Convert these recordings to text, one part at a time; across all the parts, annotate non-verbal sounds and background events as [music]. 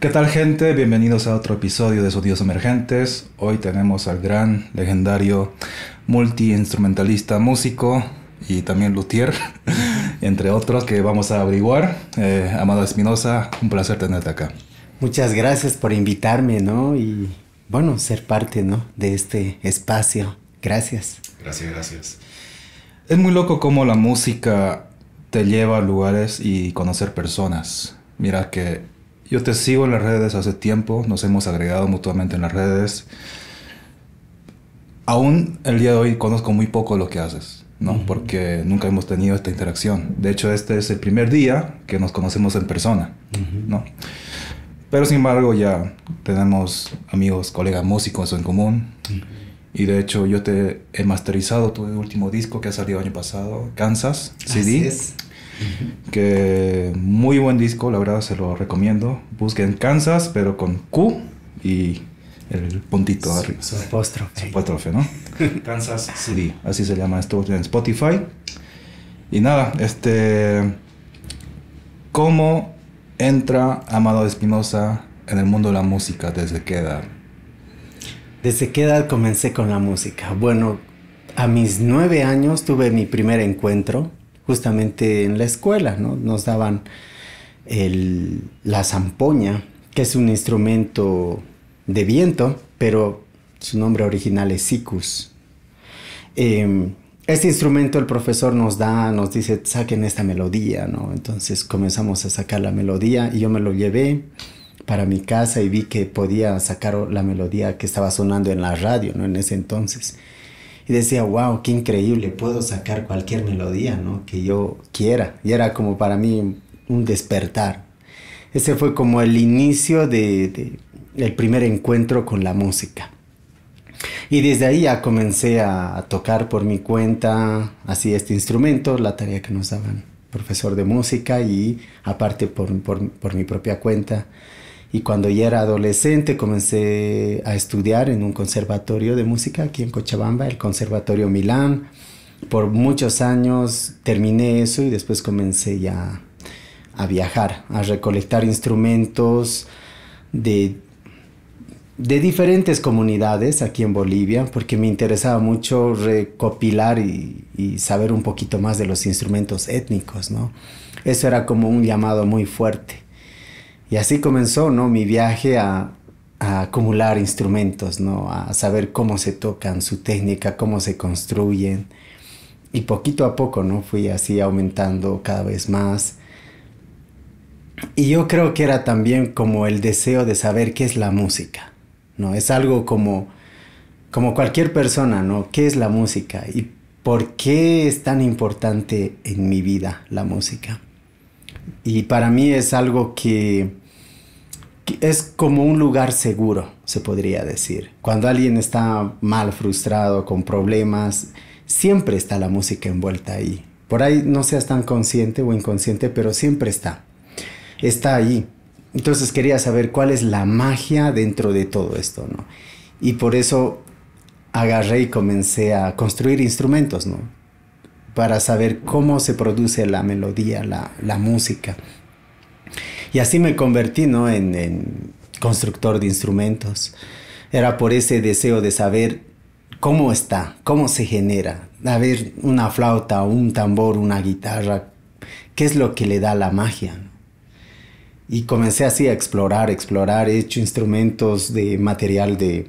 ¿Qué tal gente? Bienvenidos a otro episodio de Sonidos Emergentes. Hoy tenemos al gran, legendario, multiinstrumentalista, músico y también luthier, [laughs] entre otros que vamos a averiguar. Eh, Amado Espinosa, un placer tenerte acá. Muchas gracias por invitarme, ¿no? Y bueno, ser parte, ¿no? De este espacio. Gracias. Gracias, gracias. Es muy loco cómo la música te lleva a lugares y conocer personas. Mira que yo te sigo en las redes hace tiempo, nos hemos agregado mutuamente en las redes. Aún el día de hoy conozco muy poco lo que haces, ¿no? Porque nunca hemos tenido esta interacción. De hecho, este es el primer día que nos conocemos en persona, ¿no? Pero sin embargo, ya tenemos amigos, colegas músicos en común. Y de hecho, yo te he masterizado tu último disco que ha salido año pasado, Kansas CD. [laughs] Que muy buen disco, la verdad se lo recomiendo. Busquen Kansas, pero con Q y el puntito arriba. ¿no? [laughs] Kansas City, así se llama esto en Spotify. Y nada, este. ¿Cómo entra Amado Espinosa en el mundo de la música? ¿Desde qué edad? ¿Desde qué edad comencé con la música? Bueno, a mis nueve años tuve mi primer encuentro justamente en la escuela, Nos daban el, la zampoña, que es un instrumento de viento, pero su nombre original es sicus. Em, este instrumento el profesor nos da, nos dice, saquen esta melodía, ¿no? Entonces comenzamos a sacar la melodía y yo me lo llevé para mi casa y vi que podía sacar la melodía que estaba sonando en la radio, ¿no? En ese entonces y decía, wow, qué increíble, puedo sacar cualquier melodía, ¿no? Que yo quiera. Y era como para mí un despertar. Ese fue como el inicio de, el primer encuentro con la música. Y desde ahí ya comencé a, tocar por mi cuenta, así este instrumento, la tarea que nos daban profesor de música y aparte por mi propia cuenta y cuando ya era adolescente comencé a estudiar en un conservatorio de música aquí en Cochabamba, el Conservatorio Milán. Por muchos años terminé eso y después comencé ya a viajar, a recolectar instrumentos de, de diferentes comunidades aquí en Bolivia, porque me interesaba mucho recopilar y, y saber un poquito más de los instrumentos étnicos, ¿no? Eso era como un llamado muy fuerte y así comenzó, ¿no? Mi viaje a, acumular instrumentos, ¿no? A saber cómo se tocan, su técnica, cómo se construyen. Y poquito a poco, ¿no? Fui así aumentando cada vez más. Y yo creo que era también como el deseo de saber qué es la música, ¿no? Es algo como, como cualquier persona, ¿no? ¿Qué es la música? ¿Y por qué es tan importante en mi vida la música? Y para mí es algo que es como un lugar seguro, se podría decir. Cuando alguien está mal, frustrado, con problemas, siempre está la música envuelta ahí. Por ahí no seas tan consciente o inconsciente, pero siempre está. Está ahí. Entonces quería saber cuál es la magia dentro de todo esto, ¿no? Y por eso agarré y comencé a construir instrumentos, ¿no? Para saber cómo se produce la melodía, la, la música, y así me convertí, ¿no? En, constructor de instrumentos. Era por ese deseo de saber cómo está, cómo se genera. A ver, una flauta, un tambor, una guitarra, qué es lo que le da la magia. Y comencé así a explorar, explorar. He hecho instrumentos de material de,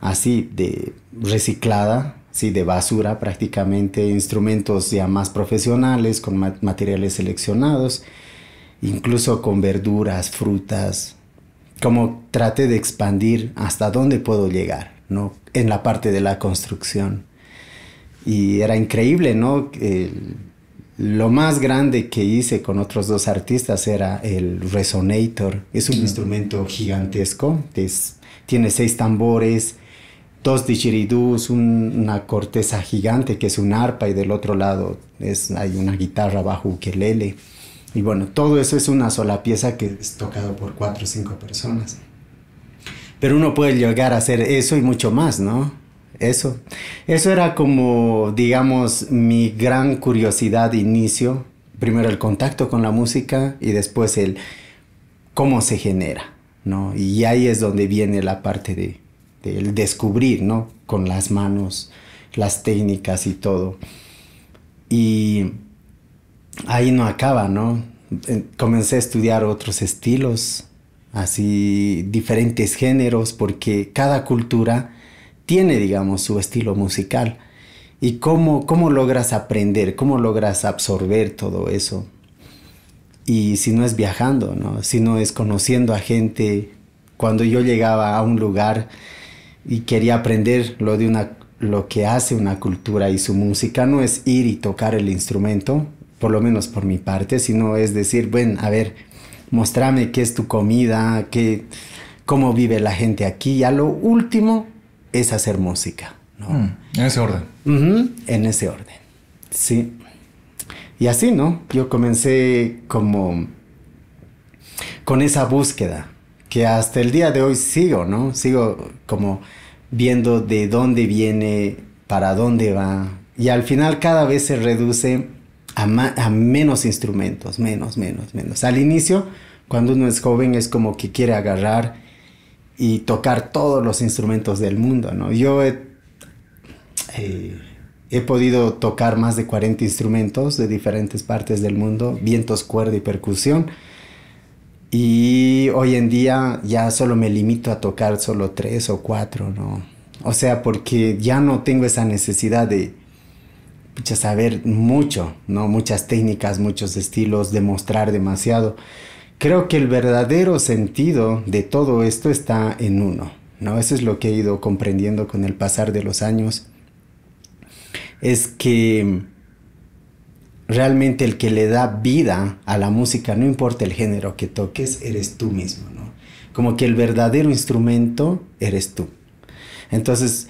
así, de reciclada, sí, de basura prácticamente, instrumentos ya más profesionales con materiales seleccionados incluso con verduras, frutas, como traté de expandir hasta dónde puedo llegar, ¿no? En la parte de la construcción. Y era increíble, ¿no? lo más grande que hice con otros dos artistas era el resonator. Es un instrumento gigantesco, tiene seis tambores, dos dichiridús, una corteza gigante que es un arpa y del otro lado hay una guitarra bajo ukelele. Y bueno, todo eso es una sola pieza que es tocado por cuatro o cinco personas. Pero uno puede llegar a hacer eso y mucho más, ¿no? Eso. Eso era como, digamos, mi gran curiosidad de inicio. Primero el contacto con la música y después el cómo se genera, ¿no? Y ahí es donde viene la parte de, del descubrir, ¿no? Con las manos, las técnicas y todo. Y ahí no acaba, ¿no? Eh, comencé a estudiar otros estilos, así diferentes géneros, porque cada cultura tiene, digamos, su estilo musical. ¿Y cómo, cómo logras aprender? ¿Cómo logras absorber todo eso? Y si no es viajando, ¿no? Si no es conociendo a gente. Cuando yo llegaba a un lugar y quería aprender lo de lo que hace una cultura y su música no es ir y tocar el instrumento, por lo menos por mi parte, sino es decir, bueno, a ver, mostrame qué es tu comida, qué, cómo vive la gente aquí. a lo último es hacer música. ¿no? Mm, en ese orden. en ese orden. Sí. Y así, ¿no? Yo comencé como con esa búsqueda que hasta el día de hoy sigo, ¿no? Sigo como viendo de dónde viene, para dónde va. Y al final cada vez se reduce a, menos instrumentos, menos, menos, menos. Al inicio, cuando uno es joven, es como que quiere agarrar y tocar todos los instrumentos del mundo, ¿no? Yo he, eh, he podido tocar más de 40 instrumentos de diferentes partes del mundo, vientos, cuerda y percusión. Y hoy en día ya solo me limito a tocar solo tres o cuatro, ¿no? O sea, porque ya no tengo esa necesidad de pucha, saber mucho, ¿no? Muchas técnicas, muchos estilos, demostrar demasiado. Creo que el verdadero sentido de todo esto está en uno, ¿no? Eso es lo que he ido comprendiendo con el pasar de los años. Es que realmente el que le da vida a la música, no importa el género que toques, eres tú mismo, Como que el verdadero instrumento eres tú. Entonces,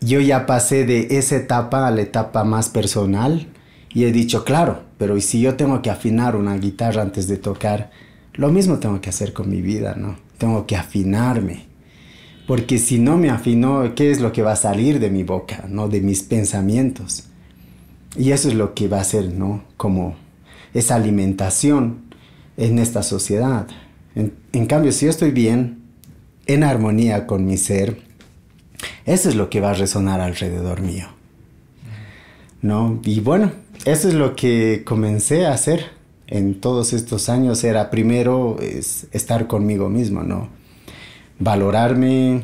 yo ya pasé de esa etapa a la etapa más personal y he dicho, claro, pero y si yo tengo que afinar una guitarra antes de tocar, lo mismo tengo que hacer con mi vida, ¿no? Tengo que afinarme. Porque si no me afino, ¿qué es lo que va a salir de mi boca, ¿no? De mis pensamientos. Y eso es lo que va a ser, ¿no? Como esa alimentación en esta sociedad. en cambio, si yo estoy bien, en armonía con mi ser, eso es lo que va a resonar alrededor mío. ¿No? Y bueno, eso es lo que comencé a hacer en todos estos años. Era primero estar conmigo mismo, ¿no? Valorarme,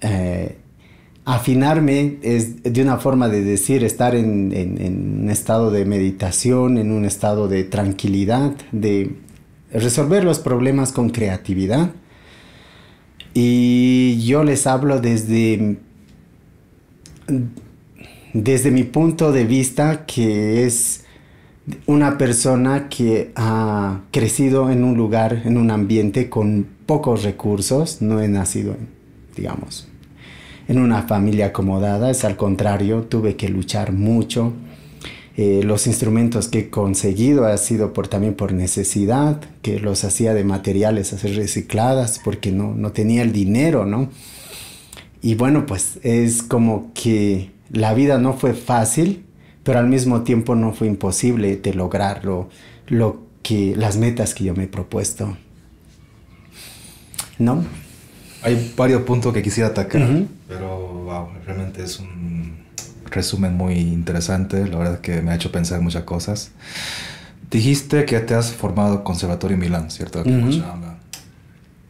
eh, afinarme es de una forma de decir estar en, un estado de meditación, en un estado de tranquilidad, de resolver los problemas con creatividad y yo les hablo desde, desde mi punto de vista, que es una persona que ha crecido en un lugar, en un ambiente con pocos recursos, no he nacido, digamos, en una familia acomodada, es al contrario, tuve que luchar mucho eh, los instrumentos que he conseguido ha sido por, también por necesidad, que los hacía de materiales hacer recicladas porque no, no tenía el dinero, ¿no? Y bueno, pues es como que la vida no fue fácil, pero al mismo tiempo no fue imposible de lograr lo, que, las metas que yo me he propuesto. ¿No? Hay varios puntos que quisiera atacar, pero realmente es un resumen muy interesante, la verdad es que me ha hecho pensar muchas cosas. Dijiste que te has formado Conservatorio Milán, ¿cierto?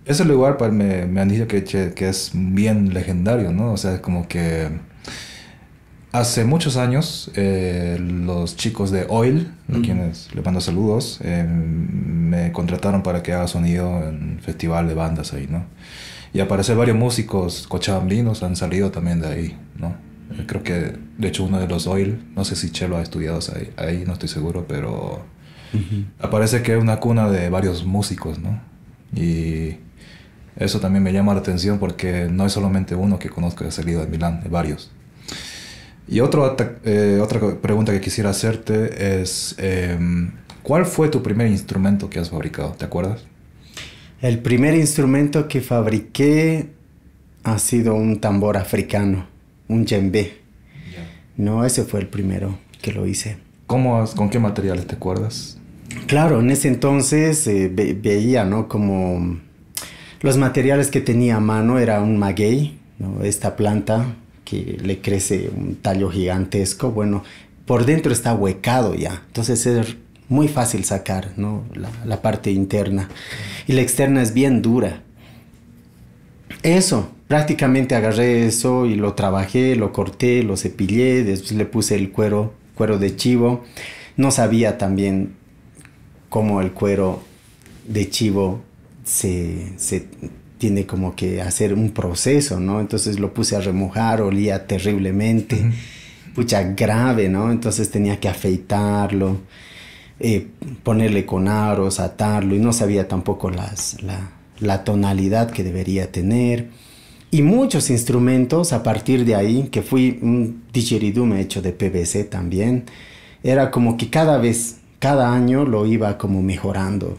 Ese lugar pues, me, han dicho que, que es bien legendario, ¿no? O sea, es como que hace muchos años eh, los chicos de Oil, a quienes les mando saludos, eh, me contrataron para que haga sonido en festival de bandas ahí, ¿no? Y aparecen varios músicos cochabambinos han salido también de ahí, ¿no? Creo que, de hecho, uno de los Oil, no sé si Chelo ha estudiado ahí, no estoy seguro, pero aparece que es una cuna de varios músicos, ¿no? Y eso también me llama la atención porque no es solamente uno que conozco que ha salido de Milán, hay varios. Y eh, otra pregunta que quisiera hacerte es, em, ¿cuál fue tu primer instrumento que has fabricado? ¿Te acuerdas? El primer instrumento que fabriqué ha sido un tambor africano un djembe. No, ese fue el primero que lo hice. ¿Cómo, ¿Con qué materiales te acuerdas? Claro, en ese entonces eh, veía, ¿no? Como los materiales que tenía a mano era un maguey, ¿no? Esta planta que le crece un tallo gigantesco, bueno, por dentro está huecado ya, entonces es muy fácil sacar, ¿no? la parte interna. Y la externa es bien dura. Eso, prácticamente agarré eso y lo trabajé, lo corté, lo cepillé, después le puse el cuero, cuero de chivo. No sabía también cómo el cuero de chivo se, tiene como que hacer un proceso, ¿no? Entonces lo puse a remojar, olía terriblemente, pucha grave, ¿no? Entonces tenía que afeitarlo, eh, ponerle con aros, atarlo y no sabía tampoco las, la, la tonalidad que debería tener y muchos instrumentos a partir de ahí, que fui un me hecho de PVC también, era como que cada vez, cada año lo iba como mejorando,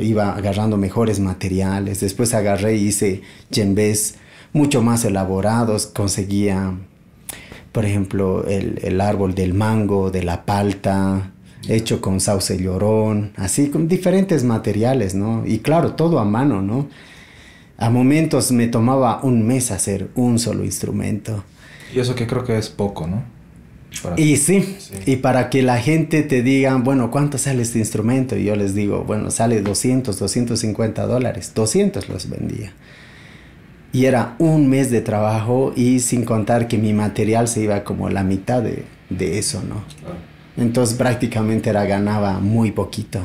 iba agarrando mejores materiales, después agarré y hice djembes mucho más elaborados, conseguía, por ejemplo, el, el árbol del mango, de la palta, hecho con sauce llorón, así con diferentes materiales, ¿no? Y claro, todo a mano, ¿no? A momentos me tomaba un mes hacer un solo instrumento. Y eso que creo que es poco, ¿no? y sí, y para que la gente te diga, bueno, ¿cuánto sale este instrumento? Y yo les digo, bueno, sale 200, 250 dólares. 200 los vendía. Y era un mes de trabajo y sin contar que mi material se iba como la mitad de, de eso, ¿no? Claro. Entonces prácticamente era, ganaba muy poquito,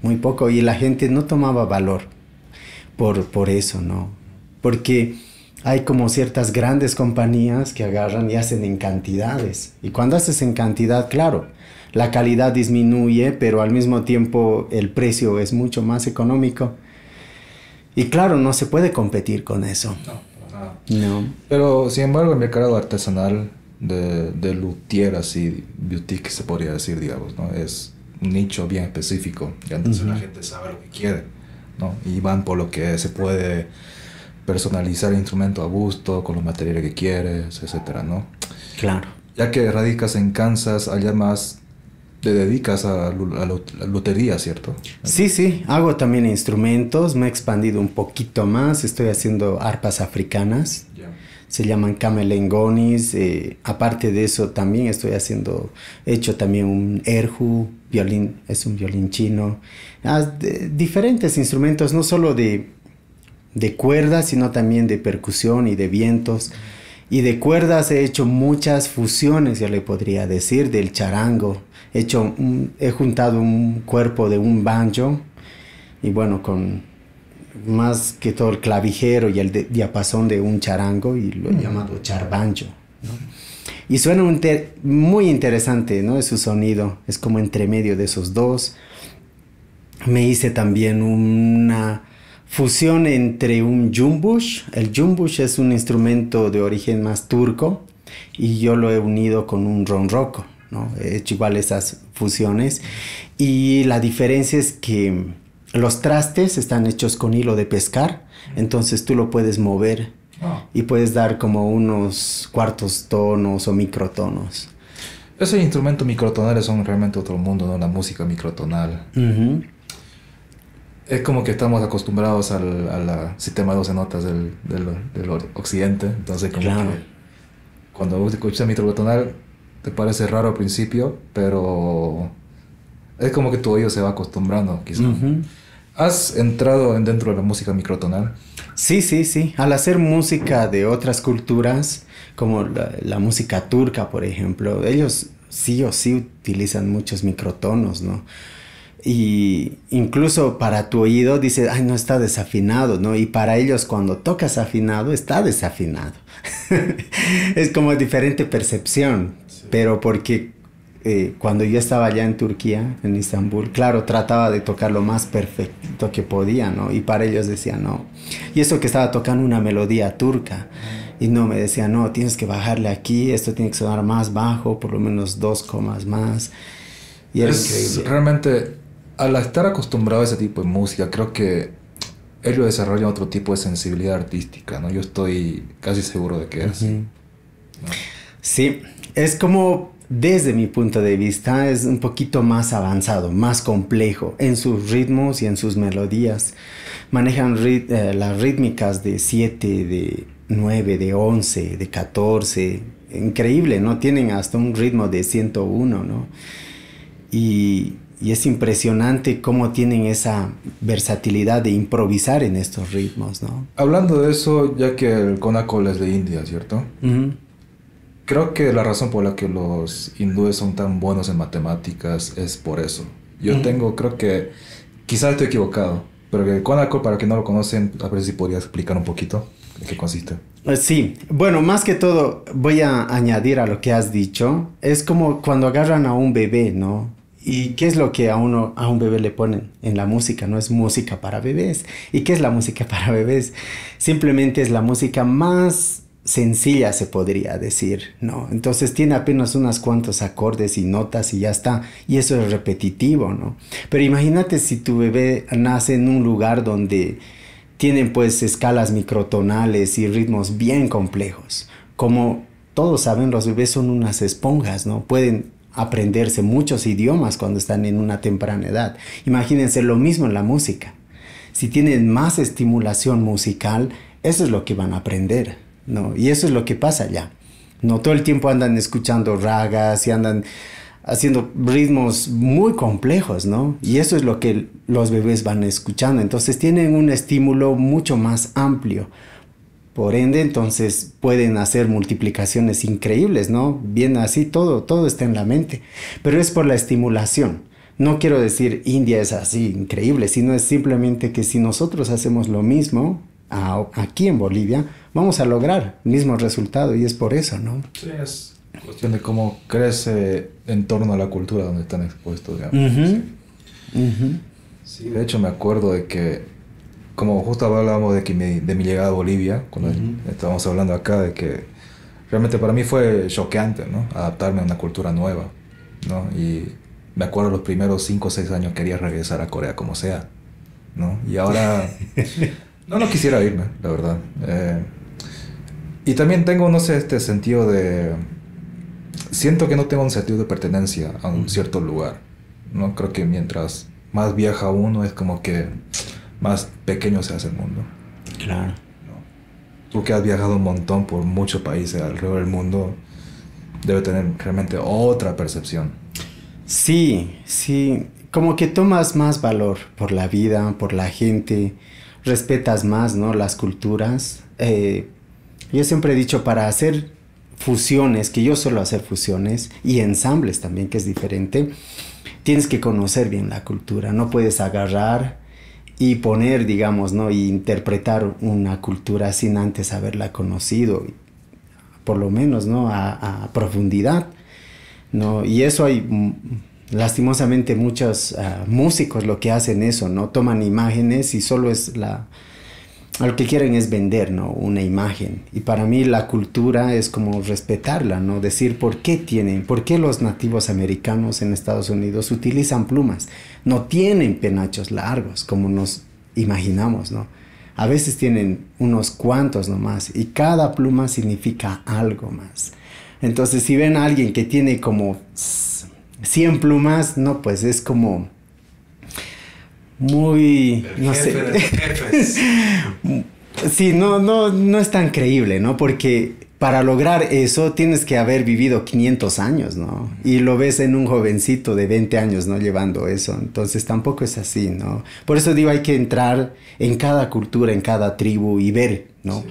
muy poco, y la gente no tomaba valor por, por eso, ¿no? Porque hay como ciertas grandes compañías que agarran y hacen en cantidades. Y cuando haces en cantidad, claro, la calidad disminuye, pero al mismo tiempo el precio es mucho más económico. Y claro, no se puede competir con eso. No, No. Pero sin embargo, el mercado artesanal de, de luthier, así, boutique se podría decir, digamos, ¿no? Es un nicho bien específico y entonces la gente sabe lo que quiere, ¿no? Y van por lo que se puede personalizar el instrumento a gusto, con los materiales que quieres, etcétera, ¿no? Claro. Ya que radicas en Kansas, allá más te dedicas a la lutería ¿cierto? Sí, sí, hago también instrumentos, me he expandido un poquito más, estoy haciendo arpas africanas, se llaman camelengonis. Eh, aparte de eso, también estoy haciendo, he hecho también un erhu, violín, es un violín chino. Ah, diferentes instrumentos, no solo de, cuerdas, sino también de percusión y de vientos. Y de cuerdas he hecho muchas fusiones, yo le podría decir, del charango. He, hecho he juntado un cuerpo de un banjo y bueno, con más que todo el clavijero y el diapasón de un charango y lo he llamado charbancho. ¿no? Y suena muy interesante, ¿no? Es su sonido, es como entre medio de esos dos. Me hice también una fusión entre un jumbush. El jumbush es un instrumento de origen más turco y yo lo he unido con un ronroco, ¿no? He hecho igual esas fusiones y la diferencia es que los trastes están hechos con hilo de pescar, entonces tú lo puedes mover ah. y puedes dar como unos cuartos tonos o microtonos. Esos instrumentos microtonales son realmente otro mundo, ¿no? La música microtonal. Es como que estamos acostumbrados al, sistema de 12 notas del, occidente, entonces como cuando escuchas microtonal te parece raro al principio, pero es como que tu oído se va acostumbrando, quizás. ¿Has entrado dentro de la música microtonal? Sí, sí, sí. Al hacer música de otras culturas, como la, música turca, por ejemplo, ellos sí o sí utilizan muchos microtonos, ¿no? Y incluso para tu oído dice, ay, no está desafinado, ¿no? Y para ellos cuando tocas afinado, está desafinado. [laughs] es como diferente percepción, pero porque eh, cuando yo estaba allá en Turquía, en Estambul claro, trataba de tocar lo más perfecto que podía, ¿no? Y para ellos decía no. Y eso que estaba tocando una melodía turca. Y no, me decía, no, tienes que bajarle aquí, esto tiene que sonar más bajo, por lo menos dos comas más. Y es, realmente, al estar acostumbrado a ese tipo de música, creo que ellos desarrollan otro tipo de sensibilidad artística, ¿no? Yo estoy casi seguro de que es. Sí, es como desde mi punto de vista, es un poquito más avanzado, más complejo en sus ritmos y en sus melodías. Manejan eh, las rítmicas de 7, de 9, de 11, de 14. Increíble, ¿no? Tienen hasta un ritmo de 101, ¿no? Y, es impresionante cómo tienen esa versatilidad de improvisar en estos ritmos, ¿no? Hablando de eso, ya que el conaco es de India, ¿cierto? creo que la razón por la que los hindúes son tan buenos en matemáticas es por eso. Yo tengo, creo que quizás estoy equivocado, pero con Conacol, para que no lo conocen, a ver si podría explicar un poquito de qué consiste. Eh, sí, bueno, más que todo voy a añadir a lo que has dicho. Es como cuando agarran a un bebé, ¿no? ¿Y qué es lo que a, uno, a un bebé le ponen en la música? No es música para bebés. ¿Y qué es la música [laughs] para bebés? Simplemente es la música más sencilla se podría decir, ¿no? Entonces tiene apenas unos cuantos acordes y notas y ya está, y eso es repetitivo, ¿no? Pero imagínate si tu bebé nace en un lugar donde tienen pues escalas microtonales y ritmos bien complejos, como todos saben, los bebés son unas esponjas, ¿no? Pueden aprenderse muchos idiomas cuando están en una temprana edad. Imagínense lo mismo en la música. Si tienen más estimulación musical, eso es lo que van a aprender. ¿no? Y eso es lo que pasa ya. No todo el tiempo andan escuchando ragas y andan haciendo ritmos muy complejos, ¿no? Y eso es lo que los bebés van escuchando. Entonces tienen un estímulo mucho más amplio. Por ende, entonces pueden hacer multiplicaciones increíbles, ¿no? Bien así, todo, todo está en la mente. Pero es por la estimulación. No quiero decir India es así, increíble, sino es simplemente que si nosotros hacemos lo mismo, aquí en Bolivia, vamos a lograr el mismo resultado y es por eso, ¿no? Sí, es cuestión de cómo crece en torno a la cultura donde están expuestos, digamos. sí. de hecho me acuerdo de que, como justo hablábamos de, que mi, de mi llegada a Bolivia, cuando estábamos hablando acá, de que realmente para mí fue choqueante, ¿no? Adaptarme a una cultura nueva, ¿no? Y me acuerdo los primeros 5 o 6 años quería regresar a Corea como sea, ¿no? Y ahora... [laughs] No no quisiera irme, la verdad. Eh, y también tengo, no sé, este sentido de... Siento que no tengo un sentido de pertenencia a un cierto lugar. No creo que mientras más viaja uno es como que más pequeño se hace el mundo. Claro. Tú que has viajado un montón por muchos países alrededor del mundo, debe tener realmente otra percepción. Sí, sí. Como que tomas más valor por la vida, por la gente respetas más, ¿no? Las culturas. Eh, yo siempre he dicho, para hacer fusiones, que yo suelo hacer fusiones, y ensambles también, que es diferente, tienes que conocer bien la cultura, no puedes agarrar y poner, digamos, ¿no? Y interpretar una cultura sin antes haberla conocido, por lo menos, ¿no? A, a profundidad, ¿no? Y eso hay lastimosamente muchos ah, músicos lo que hacen eso, ¿no? Toman imágenes y solo es la... Lo que quieren es vender, ¿no? Una imagen. Y para mí la cultura es como respetarla, ¿no? Decir por qué tienen, por qué los nativos americanos en Estados Unidos utilizan plumas. No tienen penachos largos como nos imaginamos, ¿no? A veces tienen unos cuantos nomás y cada pluma significa algo más. Entonces si ven a alguien que tiene como 100 plumas, no, pues es como muy, no sé. [laughs] sí, no, no, es tan creíble, ¿no? Porque para lograr eso tienes que haber vivido 500 años, ¿no? Y lo ves en un jovencito de 20 años, ¿no? Llevando eso. Entonces tampoco es así, ¿no? Por eso digo, hay que entrar en cada cultura, en cada tribu y ver, ¿no?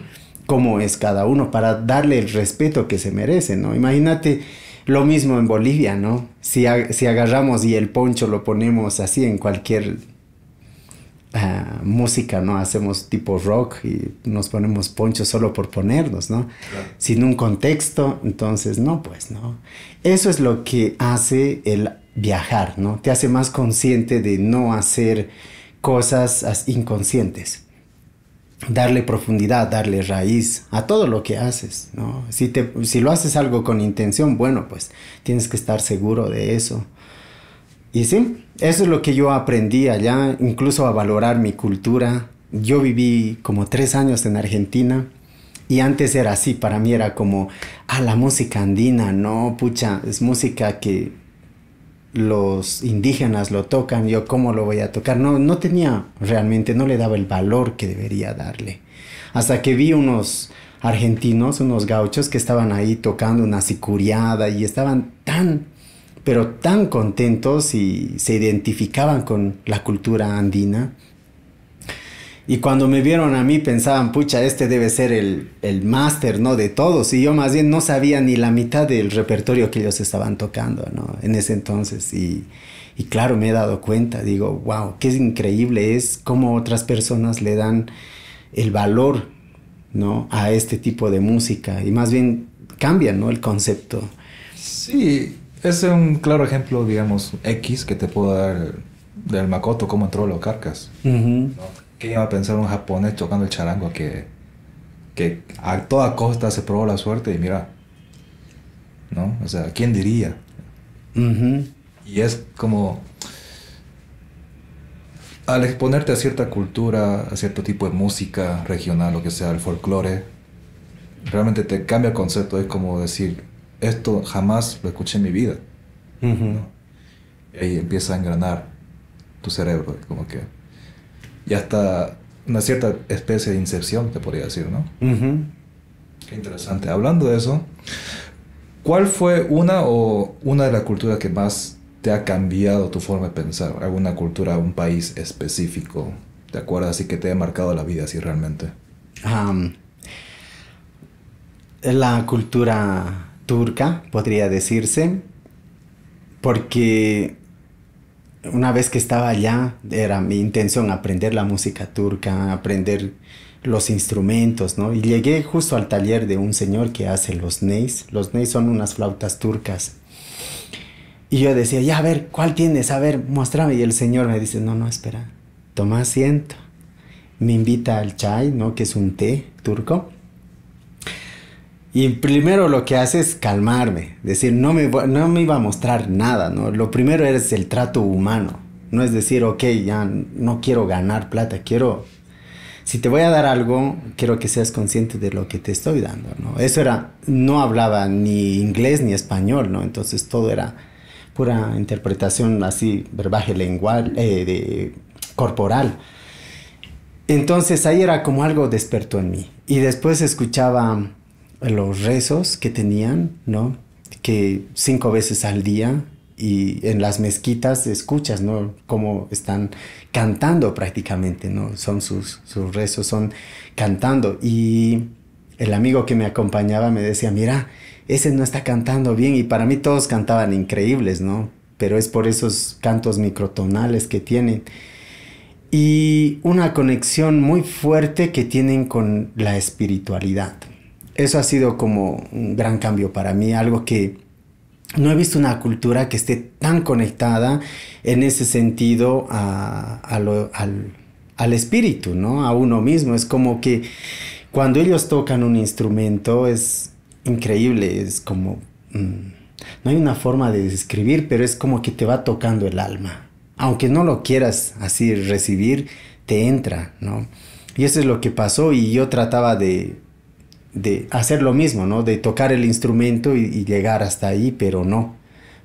Cómo es cada uno para darle el respeto que se merece, ¿no? Imagínate lo mismo en Bolivia, ¿no? Si, agarramos y el poncho lo ponemos así en cualquier ah, música, ¿no? Hacemos tipo rock y nos ponemos poncho solo por ponernos, ¿no? Sin un contexto, entonces no, pues no. Eso es lo que hace el viajar, ¿no? Te hace más consciente de no hacer cosas inconscientes darle profundidad, darle raíz a todo lo que haces, ¿no? Si, si lo haces algo con intención, bueno, pues tienes que estar seguro de eso. Y sí, eso es lo que yo aprendí allá, incluso a valorar mi cultura. Yo viví como tres años en Argentina y antes era así, para mí era como, ah, la música andina, no, pucha, es música que los indígenas lo tocan, yo cómo lo voy a tocar. No, no tenía realmente, no le daba el valor que debería darle. Hasta que vi unos argentinos, unos gauchos que estaban ahí tocando una sicuriada y estaban tan, pero tan contentos y se identificaban con la cultura andina y cuando me vieron a mí pensaban, pucha, este debe ser el, el máster, ¿no? De todos. Y yo más bien no sabía ni la mitad del repertorio que ellos estaban tocando, ¿no? En ese entonces. Y, y claro, me he dado cuenta, digo, wow, qué increíble es cómo otras personas le dan el valor, ¿no? A este tipo de música. Y más bien cambian, ¿no? El concepto. Sí, es un claro ejemplo, digamos, X que te puedo dar del Makoto, cómo entró lo Carcas. ¿Qué iba a pensar un japonés tocando el charango que, que a toda costa se probó la suerte y mira, ¿no? O sea, ¿quién diría? Y es como, al exponerte a cierta cultura, a cierto tipo de música regional, lo que sea, el folclore, realmente te cambia el concepto. Es como decir, esto jamás lo escuché en mi vida. Y ahí empieza a engranar tu cerebro, como que y hasta una cierta especie de inserción, te podría decir, ¿no? Qué interesante. Hablando de eso, ¿cuál fue una o una de las culturas que más te ha cambiado tu forma de pensar? ¿Alguna cultura, un país específico? ¿Te acuerdas y que te ha marcado la vida así realmente? la cultura turca, podría decirse, porque una vez que estaba allá, era mi intención aprender la música turca, aprender los instrumentos, ¿no? Y llegué justo al taller de un señor que hace los neis. Los neis son unas flautas turcas. Y yo decía, ya, a ver, ¿cuál tienes? A ver, muéstrame. Y el señor me dice, no, no, espera, toma asiento. Me invita al chai, ¿no? Que es un té turco. Y primero lo que hace es calmarme, decir, no me, no me iba a mostrar nada, ¿no? Lo primero es el trato humano, no es decir, ok, ya no quiero ganar plata, quiero, si te voy a dar algo, quiero que seas consciente de lo que te estoy dando, ¿no? Eso era, no hablaba ni inglés ni español, ¿no? Entonces todo era pura interpretación así, verbaje lengual, eh, de, corporal. Entonces ahí era como algo despertó en mí. Y después escuchaba los rezos que tenían, ¿no? Que cinco veces al día y en las mezquitas escuchas, ¿no? Cómo están cantando prácticamente, ¿no? Son sus, rezos, son cantando. Y el amigo que me acompañaba me decía, mira, ese no está cantando bien. Y para mí todos cantaban increíbles, ¿no? Pero es por esos cantos microtonales que tienen. Y una conexión muy fuerte que tienen con la espiritualidad eso ha sido como un gran cambio para mí, algo que no he visto una cultura que esté tan conectada en ese sentido al, espíritu, ¿no? A uno mismo. Es como que cuando ellos tocan un instrumento es increíble, es como... Mm, no hay una forma de describir, pero es como que te va tocando el alma. Aunque no lo quieras así recibir, te entra, ¿no? Y eso es lo que pasó y yo trataba de de hacer lo mismo, ¿no? De tocar el instrumento y, llegar hasta ahí, pero no,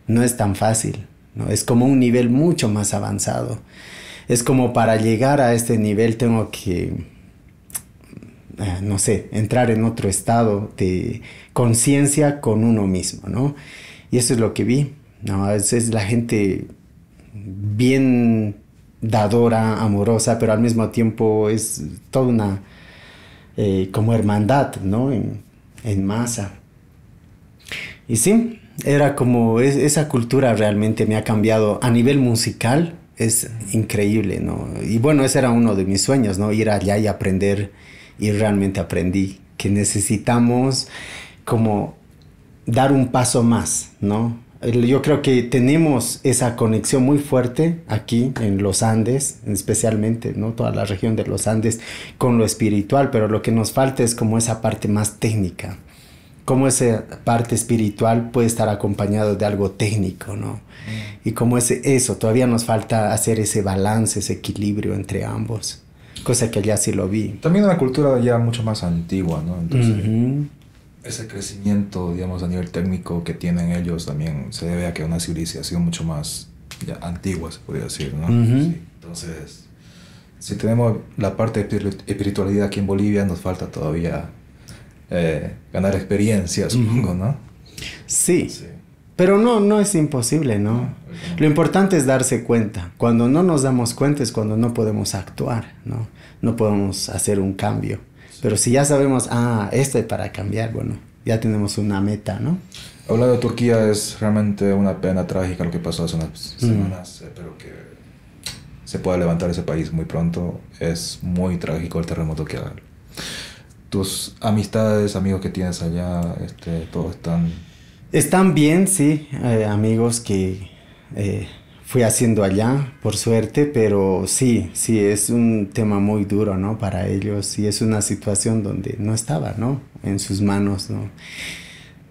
no es tan fácil, ¿no? Es como un nivel mucho más avanzado. Es como para llegar a este nivel tengo que, eh, no sé, entrar en otro estado de conciencia con uno mismo, ¿no? Y eso es lo que vi, ¿no? Es la gente bien dadora, amorosa, pero al mismo tiempo es toda una eh, como hermandad, ¿no? En, masa. Y sí, era como esa cultura realmente me ha cambiado a nivel musical, es increíble, ¿no? Y bueno, ese era uno de mis sueños, ¿no? Ir allá y aprender, y realmente aprendí que necesitamos como dar un paso más, ¿no? yo creo que tenemos esa conexión muy fuerte aquí en los Andes, especialmente, ¿no? Toda la región de los Andes con lo espiritual, pero lo que nos falta es como esa parte más técnica. Cómo esa parte espiritual puede estar acompañado de algo técnico, ¿no? Mm. Y cómo es eso, todavía nos falta hacer ese balance, ese equilibrio entre ambos cosa que allá sí lo vi. También una cultura ya mucho más antigua, ¿no? Entonces, ese crecimiento, digamos, a nivel técnico que tienen ellos también se debe a que una civilización mucho más antigua, se podría decir, ¿no? entonces, si tenemos la parte de espiritualidad aquí en Bolivia, nos falta todavía eh, ganar experiencia, supongo, ¿no? Sí. Pero no, no es imposible, no Lo importante es darse cuenta. Cuando no nos damos cuenta es cuando no podemos actuar, ¿no? No podemos hacer un cambio. Pero si ya sabemos, ah, este para cambiar, bueno, ya tenemos una meta, ¿no? Hablando de Turquía es realmente una pena trágica lo que pasó hace unas mm. semanas. pero que se pueda levantar ese país muy pronto. Es muy trágico el terremoto que ha. Tus amistades, amigos que tienes allá, este, todos están. Están bien, sí, eh, amigos que eh, fui haciendo allá, por suerte, pero sí, sí, es un tema muy duro, ¿no? Para ellos y es una situación donde no estaba, ¿no? En sus manos, ¿no?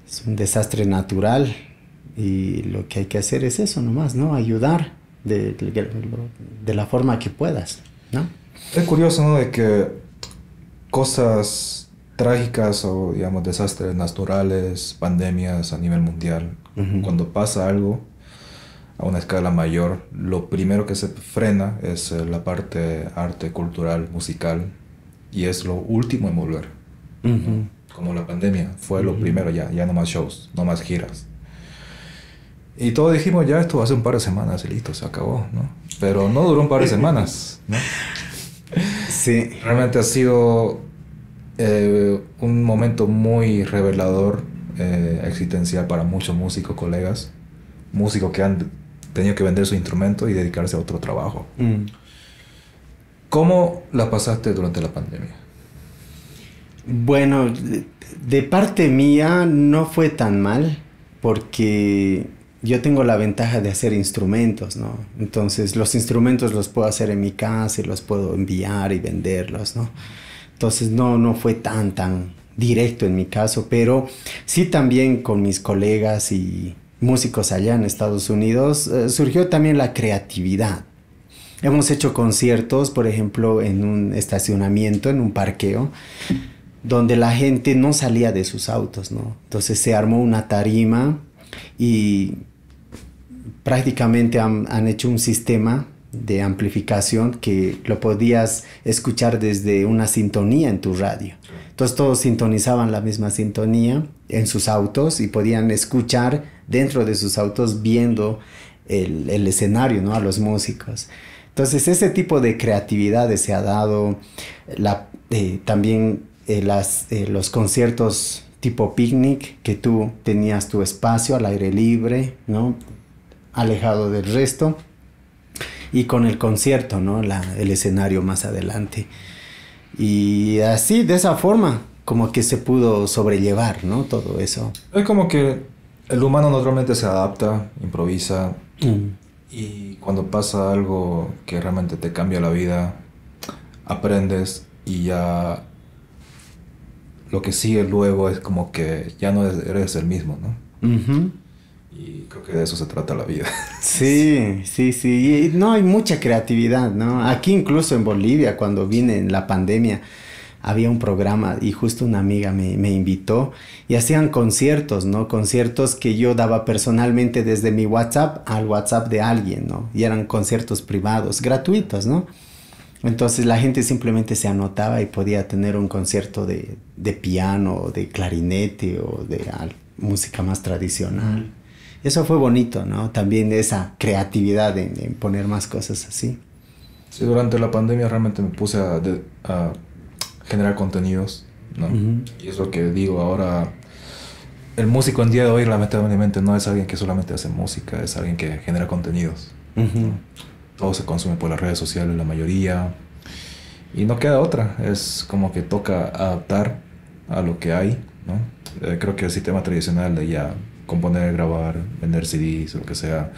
Es un desastre natural y lo que hay que hacer es eso nomás, ¿no? Ayudar de, de, la forma que puedas, ¿no? Es curioso, ¿no? De que cosas trágicas o, digamos, desastres naturales, pandemias a nivel mundial, cuando pasa algo, a una escala mayor, lo primero que se frena es eh, la parte arte, cultural, musical, y es lo último en volver. Como la pandemia, fue lo primero ya, ya no más shows, no más giras. Y todos dijimos, ya esto hace un par de semanas y listo, se acabó, ¿no? Pero no duró un par de semanas, ¿no? [laughs] Sí. Realmente ha sido eh, un momento muy revelador, eh, existencial para muchos músicos, colegas, músicos que han tenía que vender su instrumento y dedicarse a otro trabajo. Mm. ¿Cómo la pasaste durante la pandemia? Bueno, de parte mía no fue tan mal porque yo tengo la ventaja de hacer instrumentos, ¿no? Entonces los instrumentos los puedo hacer en mi casa y los puedo enviar y venderlos, ¿no? Entonces no, no fue tan, tan directo en mi caso, pero sí también con mis colegas y músicos allá en Estados Unidos, eh, surgió también la creatividad. Hemos hecho conciertos, por ejemplo, en un estacionamiento, en un parqueo, donde la gente no salía de sus autos, ¿no? Entonces se armó una tarima y prácticamente han, han hecho un sistema de amplificación que lo podías escuchar desde una sintonía en tu radio. Entonces todos sintonizaban la misma sintonía en sus autos y podían escuchar dentro de sus autos viendo el, el escenario, ¿no? A los músicos. Entonces, ese tipo de creatividad se ha dado. La, eh, también eh, las, eh, los conciertos tipo picnic, que tú tenías tu espacio al aire libre, ¿no? Alejado del resto. Y con el concierto, ¿no? La, el escenario más adelante. Y así, de esa forma, como que se pudo sobrellevar, ¿no? Todo eso. Es como que el humano naturalmente se adapta, improvisa mm. y cuando pasa algo que realmente te cambia la vida, aprendes y ya lo que sigue luego es como que ya no eres el mismo, ¿no? Y creo que de eso se trata la vida. [laughs] Sí, sí, sí. Y, no, hay mucha creatividad, ¿no? Aquí incluso en Bolivia, cuando viene la pandemia, había un programa y justo una amiga me, invitó y hacían conciertos, ¿no? Conciertos que yo daba personalmente desde mi WhatsApp al WhatsApp de alguien, ¿no? Y eran conciertos privados, gratuitos, ¿no? Entonces la gente simplemente se anotaba y podía tener un concierto de, de piano, de clarinete o de música más tradicional. Eso fue bonito, ¿no? También esa creatividad en, poner más cosas así. Sí, durante la pandemia realmente me puse a generar contenidos, ¿no? Y es lo que digo ahora. El músico en día de hoy, lamentablemente, no es alguien que solamente hace música, es alguien que genera contenidos. Todo se consume por las redes sociales, la mayoría. Y no queda otra. Es como que toca adaptar a lo que hay, ¿no? Eh, creo que el sistema tradicional de ya componer, grabar, vender CDs, lo que sea,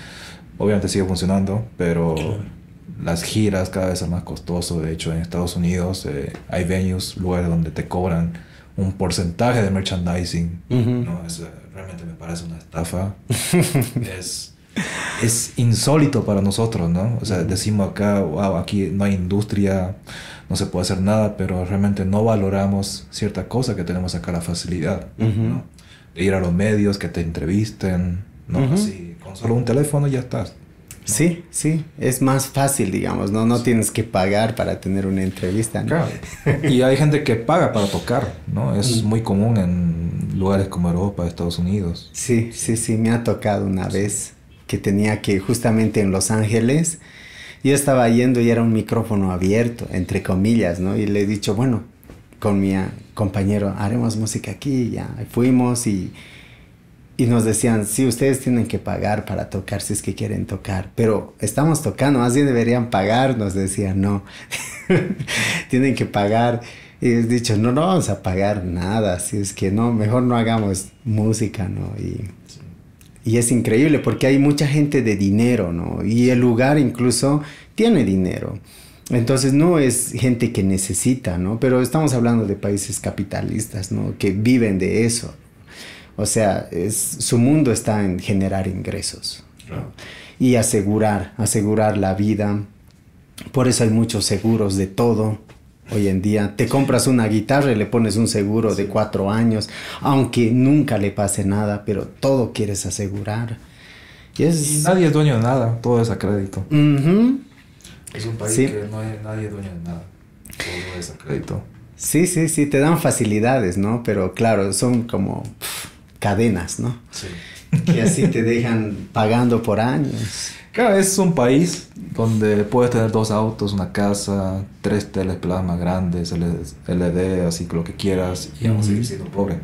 obviamente sigue funcionando, pero las giras cada vez son más costoso. De hecho, en Estados Unidos eh, hay venues, lugares donde te cobran un porcentaje de merchandising. ¿no? realmente me parece una estafa. [laughs] es, es insólito para nosotros, ¿no? O sea, decimos acá, wow, aquí no hay industria, no se puede hacer nada, pero realmente no valoramos cierta cosa que tenemos acá, la facilidad, ¿no? De ir a los medios, que te entrevisten, ¿no? Así, con solo un teléfono ya estás. Sí, sí, es más fácil, digamos, ¿no? No tienes que pagar para tener una entrevista. ¿no? y hay gente que paga para tocar, ¿no? Es mm. muy común en lugares como Europa, Estados Unidos. Sí, sí, sí, me ha tocado una vez que tenía que justamente en Los Ángeles, yo estaba yendo y era un micrófono abierto, entre comillas, ¿no? Y le he dicho, bueno, con mi ah, compañero, haremos música aquí, ya fuimos y y nos decían, sí, ustedes tienen que pagar para tocar si es que quieren tocar, pero estamos tocando, así deberían pagar, nos decían, no, [laughs] tienen que pagar. Y he dicho, no, no vamos a pagar nada, si es que no, mejor no hagamos música, ¿no? Y, y es increíble porque hay mucha gente de dinero, ¿no? Y el lugar incluso tiene dinero. Entonces no es gente que necesita, ¿no? Pero estamos hablando de países capitalistas, ¿no? Que viven de eso. O sea, es, su mundo está en generar ingresos y asegurar, asegurar la vida. Por eso hay muchos seguros de todo. Hoy en día te compras una guitarra y le pones un seguro de cuatro años, aunque nunca le pase nada, pero todo quieres asegurar. Y, es... nadie es dueño de nada, todo es a crédito. Es un país que no hay nadie dueño de nada, todo es a crédito. Sí, sí, sí, te dan facilidades, ¿no? Pero claro, son como cadenas, ¿no? Sí. Que así te dejan pagando por años. Claro, es un país donde puedes tener dos autos, una casa, tres telesplasmas grandes, LED, así que lo que quieras, y a seguir siendo pobre.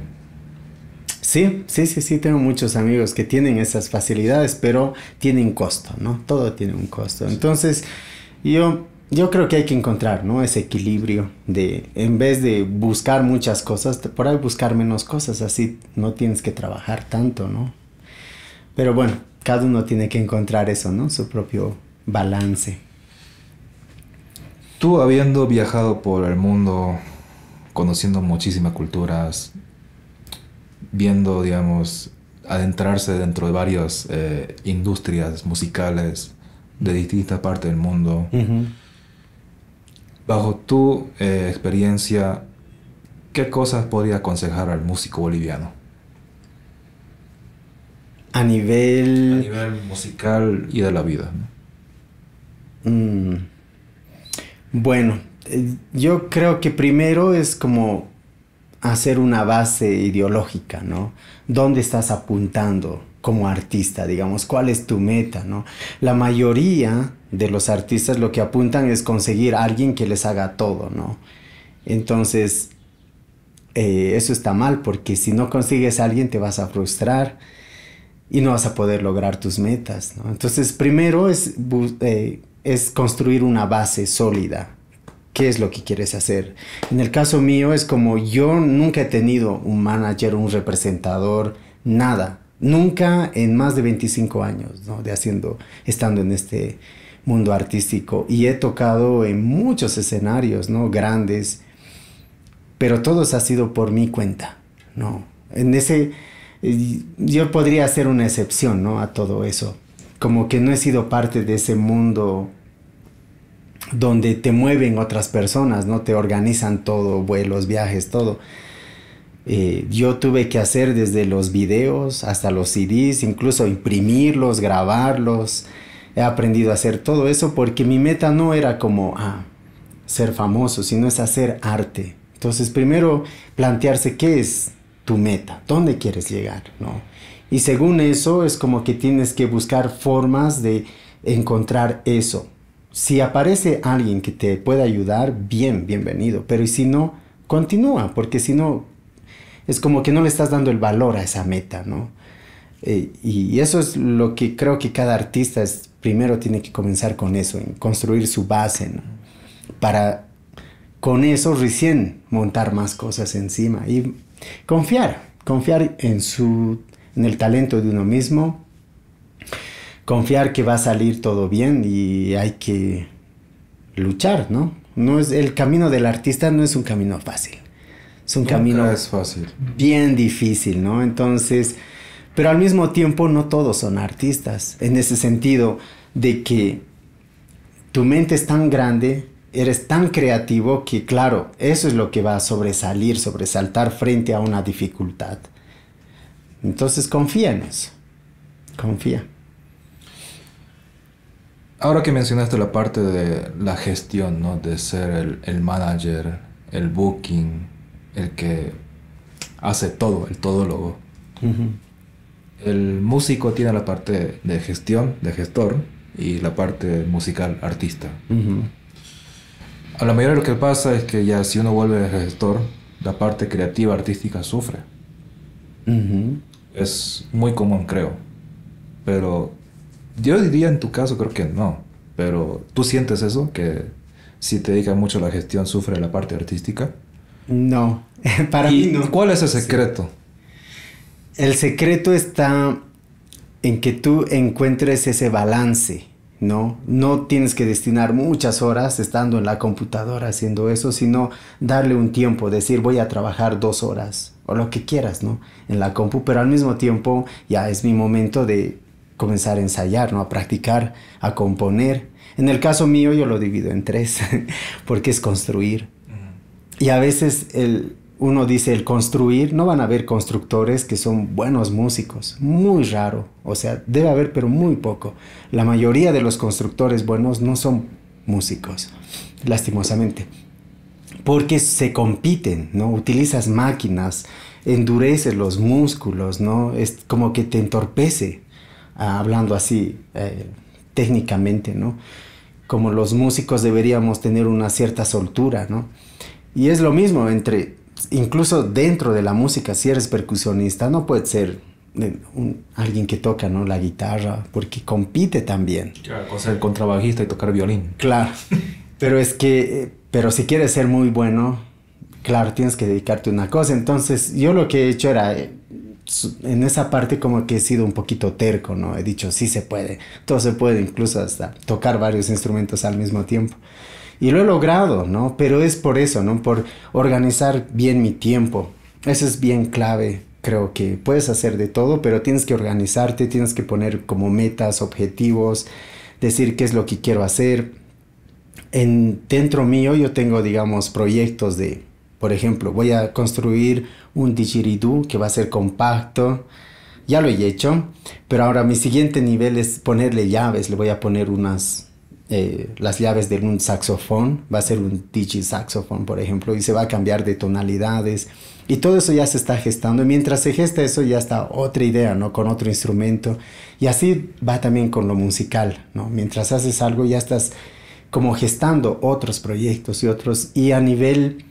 Sí, sí, sí, sí, tengo muchos amigos que tienen esas facilidades, pero tienen costo, ¿no? Todo tiene un costo. Entonces, yo yo creo que hay que encontrar, ¿no? Ese equilibrio de, en vez de buscar muchas cosas, por ahí buscar menos cosas, así no tienes que trabajar tanto, ¿no? Pero bueno, cada uno tiene que encontrar eso, ¿no? Su propio balance. Tú habiendo viajado por el mundo, conociendo muchísimas culturas, viendo, digamos, adentrarse dentro de varias eh, industrias musicales de distintas partes del mundo, Bajo tu eh, experiencia, ¿qué cosas podría aconsejar al músico boliviano? A nivel... A nivel musical y de la vida. Mm. Bueno, eh, yo creo que primero es como hacer una base ideológica, ¿no? ¿Dónde estás apuntando como artista, digamos? ¿Cuál es tu meta, ¿no? La mayoría de los artistas lo que apuntan es conseguir a alguien que les haga todo, ¿no? Entonces, eh, eso está mal porque si no consigues alguien te vas a frustrar y no vas a poder lograr tus metas, ¿no? Entonces, primero es, eh, es construir una base sólida. ¿Qué es lo que quieres hacer? En el caso mío es como yo nunca he tenido un manager, un representador, nada. Nunca en más de 25 años, ¿no? De haciendo, estando en este, mundo artístico y he tocado en muchos escenarios, ¿no? Grandes, pero todos ha sido por mi cuenta, ¿no? En ese, eh, yo podría ser una excepción, ¿no? A todo eso, como que no he sido parte de ese mundo donde te mueven otras personas, ¿no? Te organizan todo, vuelos, viajes, todo. Eh, yo tuve que hacer desde los videos hasta los CDs, incluso imprimirlos, grabarlos, he aprendido a hacer todo eso porque mi meta no era como a ah, ser famoso, sino es hacer arte. Entonces, primero plantearse qué es tu meta, dónde quieres llegar, ¿no? Y según eso es como que tienes que buscar formas de encontrar eso. Si aparece alguien que te pueda ayudar, bien, bienvenido, pero si no, continúa, porque si no, es como que no le estás dando el valor a esa meta, ¿no? Eh, y eso es lo que creo que cada artista primero tiene que comenzar con eso, en construir su base, Para con eso recién montar más cosas encima y confiar, confiar en su en el talento de uno mismo, confiar que va a salir todo bien y hay que luchar, ¿no? No es el camino del artista no es un camino fácil. Es un camino es fácil. bien difícil, ¿no? Entonces, pero al mismo tiempo no todos son artistas, en ese sentido de que tu mente es tan grande, eres tan creativo que claro, eso es lo que va a sobresalir, sobresaltar frente a una dificultad. Entonces confía en eso, confía. Ahora que mencionaste la parte de la gestión, ¿no? De ser el, manager, el booking, el que hace todo, el todólogo el músico tiene la parte de gestión, de gestor, y la parte musical, artista. A la mayoría lo que pasa es que ya si uno vuelve de gestor, la parte creativa, artística sufre. Es muy común, creo. Pero yo diría en tu caso, creo que no. Pero tú sientes eso, que si te dedicas mucho a la gestión, sufre la parte artística. No, [laughs] para mí no. ¿Cuál es el secreto? El secreto está en que tú encuentres ese balance, ¿no? No tienes que destinar muchas horas estando en la computadora haciendo eso, sino darle un tiempo, decir voy a trabajar dos horas o lo que quieras, ¿no? En la compu, pero al mismo tiempo ya es mi momento de comenzar a ensayar, ¿no? A practicar, a componer. En el caso mío yo lo divido en tres, [laughs] porque es construir. Y a veces el, uno dice el construir, no van a haber constructores que son buenos músicos, muy raro, o sea, debe haber pero muy poco. La mayoría de los constructores buenos no son músicos, lastimosamente, porque se compiten, ¿no? Utilizas máquinas, endureces los músculos, ¿no? Es como que te entorpece, ah, hablando así eh, técnicamente, ¿no? Como los músicos deberíamos tener una cierta soltura, ¿no? Y es lo mismo entre incluso dentro de la música, si eres percusionista, no puedes ser alguien que toca ¿no? la guitarra, porque compite también. Claro, ser contrabajista y tocar violín. Claro, [laughs] pero es que, eh, pero si quieres ser muy bueno, claro, tienes que dedicarte a una cosa. Entonces, yo lo que he hecho era eh, en esa parte como que he sido un poquito terco, ¿no? He dicho, sí se puede, todo se puede, incluso hasta tocar varios instrumentos al mismo tiempo. Y lo he logrado, ¿no? Pero es por eso, ¿no? Por organizar bien mi tiempo. Eso es bien clave. Creo que puedes hacer de todo, pero tienes que organizarte, tienes que poner como metas, objetivos, decir qué es lo que quiero hacer. En, dentro mío yo tengo, digamos, proyectos de, por ejemplo, voy a construir un digiridú que va a ser compacto. Ya lo he hecho, pero ahora mi siguiente nivel es ponerle llaves. Le voy a poner unas, eh, las llaves de un saxofón. Va a ser un digi saxofón, por ejemplo, y se va a cambiar de tonalidades. Y todo eso ya se está gestando. mientras se gesta eso, ya está otra idea, ¿no? Con otro instrumento. Y así va también con lo musical, ¿no? Mientras haces algo, ya estás como gestando otros proyectos y otros. Y a nivel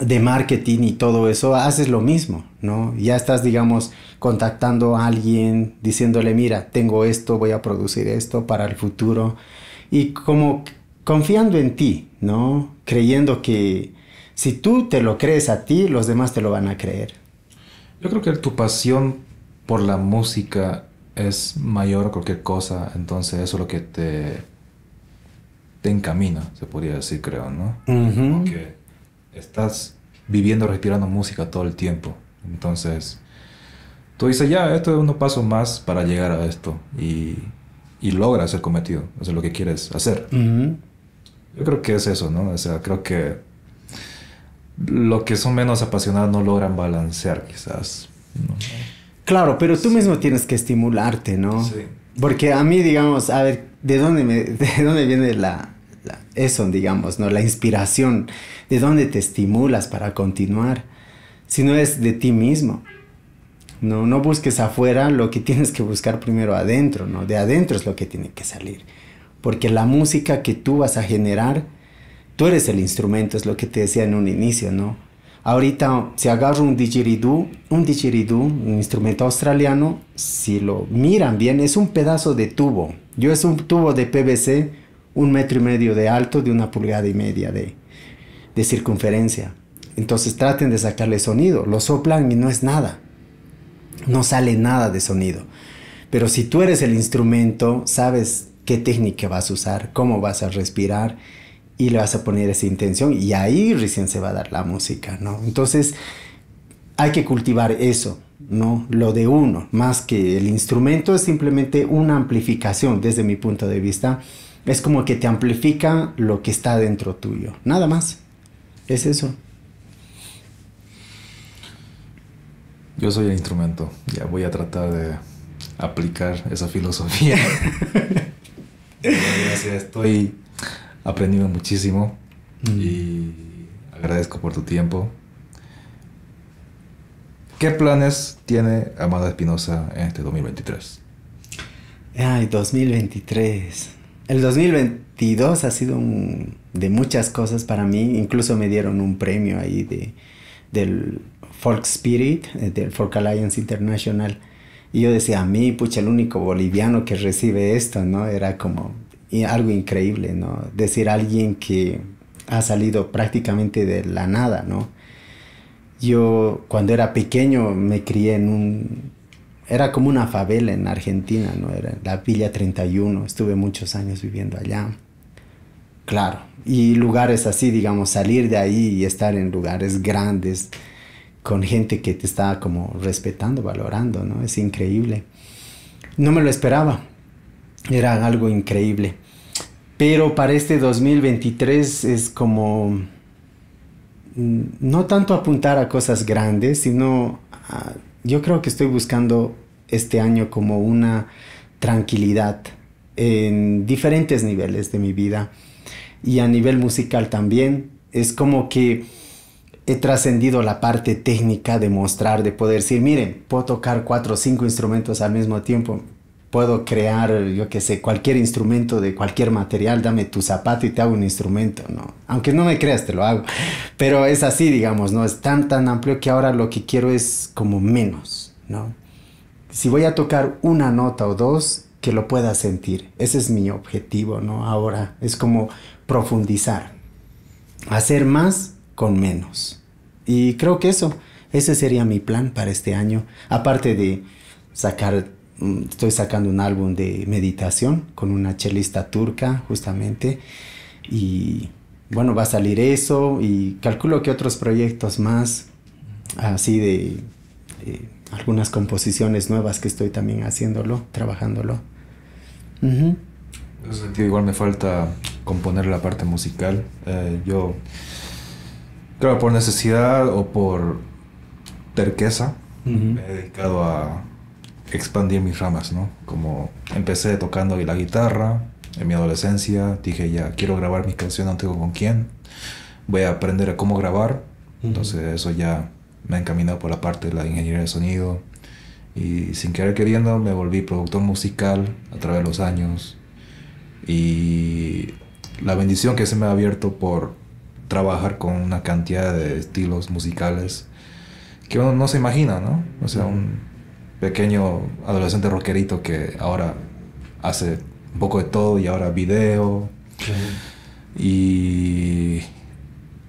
de marketing y todo eso, haces lo mismo, ¿no? Ya estás, digamos, contactando a alguien, diciéndole, mira, tengo esto, voy a producir esto para el futuro. Y como confiando en ti, ¿no? Creyendo que si tú te lo crees a ti, los demás te lo van a creer. Yo creo que tu pasión por la música es mayor a cualquier cosa, entonces eso es lo que te, te encamina, se podría decir, creo, ¿no? estás viviendo, respirando música todo el tiempo. Entonces, tú dices, ya, esto es uno paso más para llegar a esto y, y logras el cometido, o sea, lo que quieres hacer. Yo creo que es eso, ¿no? O sea, creo que lo que son menos apasionados no logran balancear quizás. Claro, pero tú mismo tienes que estimularte, ¿no? Sí. Porque a mí, digamos, a ver, ¿de dónde, [laughs] de dónde viene la, eso, digamos, ¿no? La inspiración, de dónde te estimulas para continuar, si no es de ti mismo. No, no busques afuera lo que tienes que buscar primero adentro, ¿no? De adentro es lo que tiene que salir. Porque la música que tú vas a generar, tú eres el instrumento, es lo que te decía en un inicio, ¿no? Ahorita, si agarro un didgeridoo, un didgeridoo, un instrumento australiano, si lo miran bien, es un pedazo de tubo. Yo es un tubo de PVC un metro y medio de alto de una pulgada y media de, de circunferencia. Entonces traten de sacarle sonido, lo soplan y no es nada, no sale nada de sonido. Pero si tú eres el instrumento, sabes qué técnica vas a usar, cómo vas a respirar y le vas a poner esa intención y ahí recién se va a dar la música, ¿no? Entonces hay que cultivar eso, ¿no? Lo de uno, más que el instrumento es simplemente una amplificación desde mi punto de vista es como que te amplifica lo que está dentro tuyo. Nada más. Es eso. Yo soy el instrumento. Ya voy a tratar de aplicar esa filosofía. [laughs] Estoy aprendiendo muchísimo mm. y agradezco por tu tiempo. ¿Qué planes tiene Amada Espinosa en este 2023? Ay, 2023. El 2022 ha sido un, de muchas cosas para mí. Incluso me dieron un premio ahí de, del Folk Spirit, eh, del Folk Alliance International. Y yo decía, a mí, pucha, el único boliviano que recibe esto, ¿no? Era como algo increíble, ¿no? Decir a alguien que ha salido prácticamente de la nada, ¿no? Yo cuando era pequeño me crié en un era como una favela en Argentina, ¿no? Era la Villa 31, estuve muchos años viviendo allá. Claro, y lugares así, digamos, salir de ahí y estar en lugares grandes con gente que te estaba como respetando, valorando, ¿no? Es increíble. No me lo esperaba, era algo increíble. Pero para este 2023 es como mm, no tanto apuntar a cosas grandes, sino a yo creo que estoy buscando este año como una tranquilidad en diferentes niveles de mi vida y a nivel musical también. Es como que he trascendido la parte técnica de mostrar, de poder decir, miren, puedo tocar cuatro o cinco instrumentos al mismo tiempo puedo crear, yo qué sé, cualquier instrumento de cualquier material, dame tu zapato y te hago un instrumento, ¿no? Aunque no me creas, te lo hago. Pero es así, digamos, ¿no? Es tan, tan amplio que ahora lo que quiero es como menos, ¿no? Si voy a tocar una nota o dos, que lo pueda sentir. Ese es mi objetivo, ¿no? Ahora es como profundizar, hacer más con menos. Y creo que eso, ese sería mi plan para este año, aparte de sacar Mm, estoy sacando un álbum de meditación con una chelista turca justamente y bueno, va a salir eso y calculo que otros proyectos más, así de algunas composiciones nuevas que estoy también haciéndolo, trabajándolo. En ese sentido, igual me falta componer la parte musical. Eh, yo, creo por necesidad o por terqueza, me he dedicado a expandir mis ramas, ¿no? Como empecé tocando la guitarra en mi adolescencia, dije ya quiero grabar mis canciones, no tengo con quién, voy a aprender a cómo grabar, entonces eso ya me ha encaminado por la parte de la ingeniería de sonido y sin querer queriendo me volví productor musical a través de los años y la bendición que se me ha abierto por trabajar con una cantidad de estilos musicales que uno no se imagina, ¿no? O sea, un, pequeño adolescente rockerito que ahora hace un poco de todo y ahora video. Y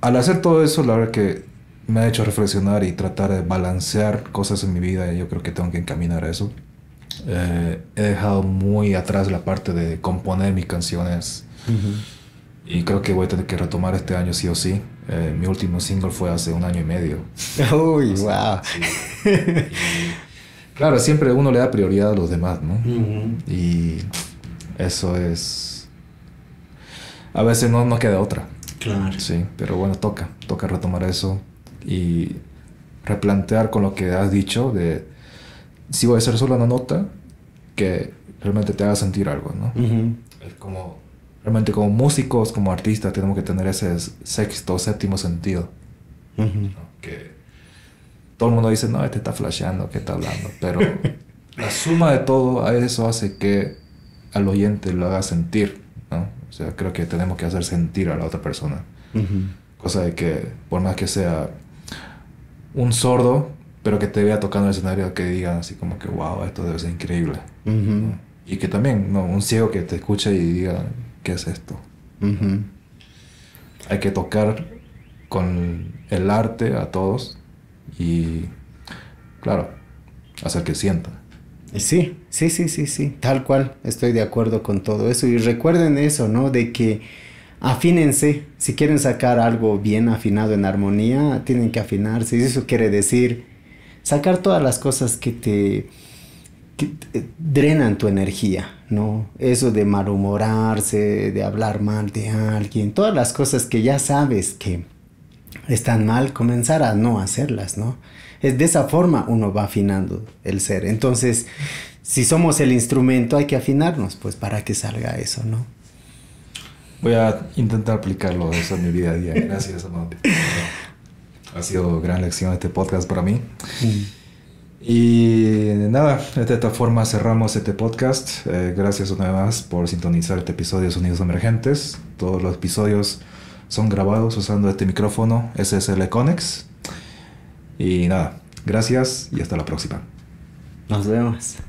al hacer todo eso, la verdad que me ha hecho reflexionar y tratar de balancear cosas en mi vida y yo creo que tengo que encaminar eso. Eh, he dejado muy atrás la parte de componer mis canciones y creo que voy a tener que retomar este año sí o sí. Eh, mi último single fue hace un año y medio. [laughs] Uy, wow. [laughs] Claro, siempre uno le da prioridad a los demás, ¿no? Y eso es... A veces no, no queda otra. Claro. Sí, pero bueno, toca, toca retomar eso y replantear con lo que has dicho de si voy a hacer solo una nota que realmente te haga sentir algo, ¿no? Es como, realmente como músicos, como artistas, tenemos que tener ese sexto, séptimo sentido. Que todo el mundo dice, no, este está flasheando, ¿qué está hablando? Pero [laughs] la suma de todo a eso hace que al oyente lo haga sentir, ¿no? O sea, creo que tenemos que hacer sentir a la otra persona. Cosa de que, por más que sea un sordo, pero que te vea tocando el escenario, que diga así como que, wow, esto debe ser increíble. Y que también, no, un ciego que te escuche y diga, ¿qué es esto? Hay que tocar con el arte a todos y, claro, hacer que sienta. Sí, sí, sí, sí, sí, tal cual, estoy de acuerdo con todo eso. Y recuerden eso, ¿no? De que afínense, si quieren sacar algo bien afinado en armonía, tienen que afinarse. Y eso quiere decir sacar todas las cosas que te, que te drenan tu energía, ¿no? Eso de malhumorarse, de hablar mal de alguien, todas las cosas que ya sabes que están mal, comenzar a no hacerlas, ¿no? Es de esa forma uno va afinando el ser. Entonces, si somos el instrumento, hay que afinarnos, pues, para que salga eso, ¿no? Voy a intentar aplicarlo eso en mi vida diaria. Gracias, Amante. Ha sido gran lección este podcast para mí. Mm. Y nada, de esta forma cerramos este podcast. Eh, gracias una vez más por sintonizar este episodio de Sonidos Emergentes. Todos los episodios son grabados usando este micrófono SSL Conex. Y nada, gracias y hasta la próxima. Nos vemos.